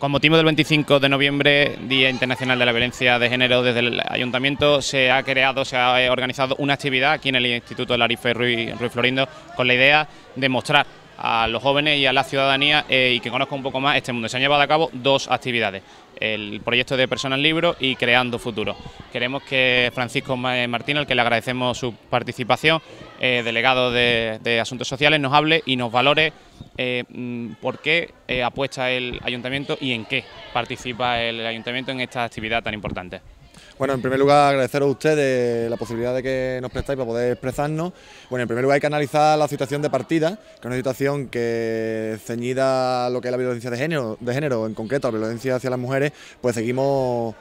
Con motivo del 25 de noviembre, Día Internacional de la Violencia de Género, desde el Ayuntamiento se ha creado, se ha eh, organizado una actividad aquí en el Instituto Larife Ruiz, Florindo con la idea de mostrar a los jóvenes y a la ciudadanía eh, y que conozca un poco más este mundo. Se han llevado a cabo dos actividades, el proyecto de Personas Libro y Creando Futuro. Queremos que Francisco eh, Martín, al que le agradecemos su participación, delegado de Asuntos Sociales, nos hable y nos valore eh, mm, por qué eh, apuesta el ayuntamiento y en qué participa el ayuntamiento en esta actividad tan importante. Bueno, en primer lugar agradeceros a ustedes la posibilidad de que nos prestáis para poder expresarnos. Bueno, en primer lugar hay que analizar la situación de partida, que es una situación que ceñida a lo que es la violencia de género, de género en concreto a la violencia hacia las mujeres, pues seguimos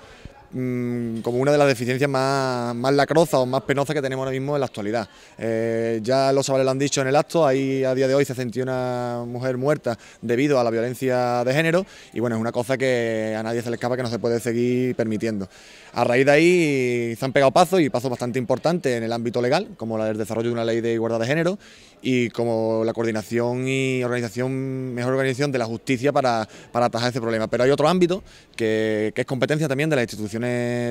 Mm, como una de las deficiencias más, más lacrozas o más penosas que tenemos ahora mismo en la actualidad. Eh, ya los chavales lo han dicho en el acto, ahí a día de hoy se sentía una mujer muerta debido a la violencia de género y bueno, es una cosa que a nadie se le escapa que no se puede seguir permitiendo. A raíz de ahí se han pegado pasos y pasos bastante importantes en el ámbito legal, como el desarrollo de una ley de igualdad de género y como la coordinación y organización, mejor organización de la justicia para, atajar ese problema. Pero hay otro ámbito que, que es competencia también de la institución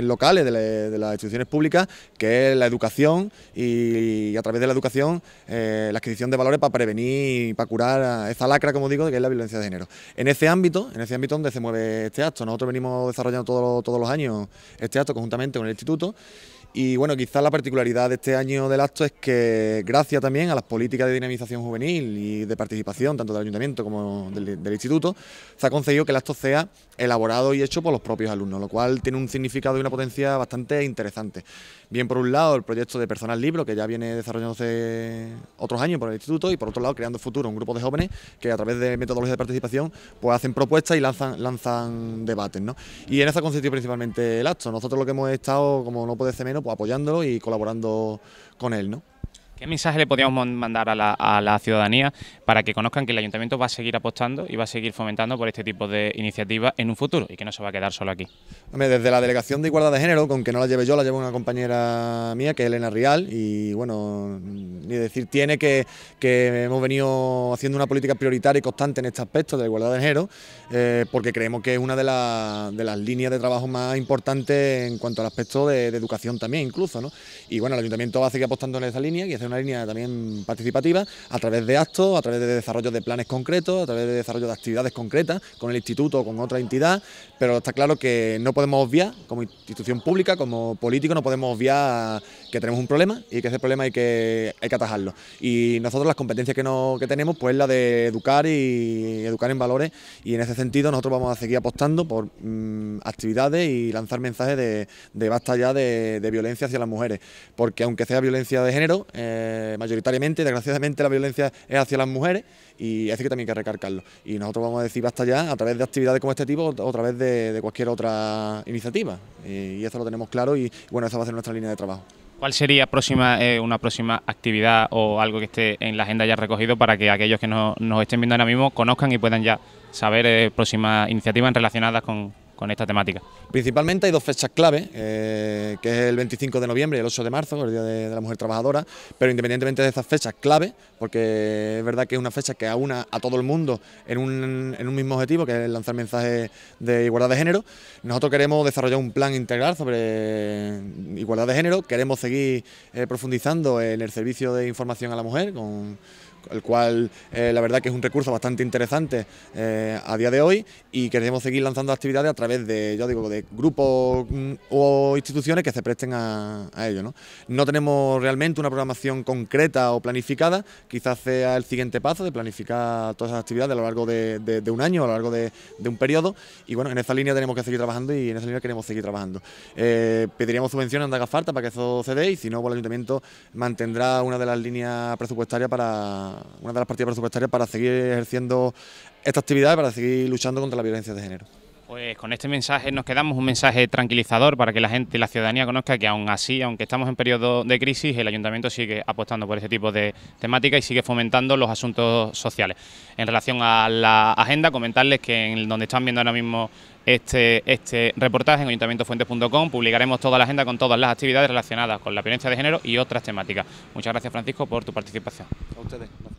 locales, de, las instituciones públicas, que es la educación y, a través de la educación eh, la adquisición de valores para prevenir y para curar esa lacra, como digo, que es la violencia de género. En ese ámbito, en ese ámbito donde se mueve este acto, nosotros venimos desarrollando todos los años este acto conjuntamente con el instituto. Y bueno, quizás la particularidad de este año del acto es que gracias también a las políticas de dinamización juvenil y de participación, tanto del ayuntamiento como del, instituto, se ha conseguido que el acto sea elaborado y hecho por los propios alumnos, lo cual tiene un significado y una potencia bastante interesante. Bien, por un lado, el proyecto de Personal Libro, que ya viene desarrollándose otros años por el instituto, y por otro lado, Creando Futuro, un grupo de jóvenes que a través de metodologías de participación pues hacen propuestas y lanzan, lanzan debates. Y en eso ha consistido principalmente el acto. Nosotros lo que hemos estado, como no puede ser menos, pues apoyándolo y colaborando con él, ¿no? ¿Qué mensaje le podríamos mandar a la, ciudadanía para que conozcan que el ayuntamiento va a seguir apostando y va a seguir fomentando por este tipo de iniciativas en un futuro y que no se va a quedar solo aquí? desde la Delegación de Igualdad de Género, con que no la lleve yo, la lleva una compañera mía, que es Elena Rial, y bueno, ni decir tiene que, hemos venido haciendo una política prioritaria y constante en este aspecto de la igualdad de género, eh, porque creemos que es una de, las líneas de trabajo más importantes en cuanto al aspecto de, educación también, incluso, ¿no? Y bueno, el ayuntamiento va a seguir apostando en esa línea y hacer una línea también participativa a través de actos, a través de desarrollo de planes concretos, a través de desarrollo de actividades concretas con el instituto o con otra entidad, pero está claro que no podemos obviar, como institución pública, como político, no podemos obviar que tenemos un problema y que ese problema hay que, hay que atajarlo. Y nosotros las competencias que, tenemos, pues la de educar y educar en valores y en ese sentido nosotros vamos a seguir apostando por mm, actividades y lanzar mensajes de, de basta ya de, violencia hacia las mujeres, porque aunque sea violencia de género, eh, eh, mayoritariamente, desgraciadamente, la violencia es hacia las mujeres y hace que también hay que recargarlo. Y nosotros vamos a decir basta ya a través de actividades como este tipo o a través de, cualquier otra iniciativa. Y, eso lo tenemos claro y bueno, esa va a ser nuestra línea de trabajo. ¿Cuál sería eh, una próxima actividad o algo que esté en la agenda ya recogido para que aquellos que no, nos estén viendo ahora mismo conozcan y puedan ya saber eh, próximas iniciativas relacionadas con, con esta temática. Principalmente hay dos fechas clave, eh, que es el 25 de noviembre y el 8 de marzo, el Día de, la Mujer Trabajadora, pero independientemente de esas fechas clave, porque es verdad que es una fecha que aúna a todo el mundo en un, en un mismo objetivo, que es lanzar mensajes de igualdad de género, nosotros queremos desarrollar un plan integral sobre igualdad de género, queremos seguir eh, profundizando en el servicio de información a la mujer con el cual eh, la verdad que es un recurso bastante interesante eh, a día de hoy y queremos seguir lanzando actividades a través de, yo digo, de grupos mm, o instituciones que se presten a, ello. ¿no? tenemos realmente una programación concreta o planificada, quizás sea el siguiente paso de planificar todas esas actividades a lo largo de, un año, a lo largo de, un periodo y bueno, en esa línea tenemos que seguir trabajando y en esa línea queremos seguir trabajando. Eh, pediríamos subvenciones donde haga falta para que eso se dé y si no, el ayuntamiento mantendrá una de las líneas presupuestarias para una, de las partidas presupuestarias para seguir ejerciendo esta actividad y para seguir luchando contra la violencia de género. Pues con este mensaje nos quedamos un mensaje tranquilizador para que la gente y la ciudadanía conozca que aún así, aunque estamos en periodo de crisis, el ayuntamiento sigue apostando por este tipo de temática y sigue fomentando los asuntos sociales. En relación a la agenda, comentarles que en donde están viendo ahora mismo este, este reportaje en ayuntamientofuentes.com publicaremos toda la agenda con todas las actividades relacionadas con la violencia de género y otras temáticas. Muchas gracias Francisco por tu participación. A ustedes.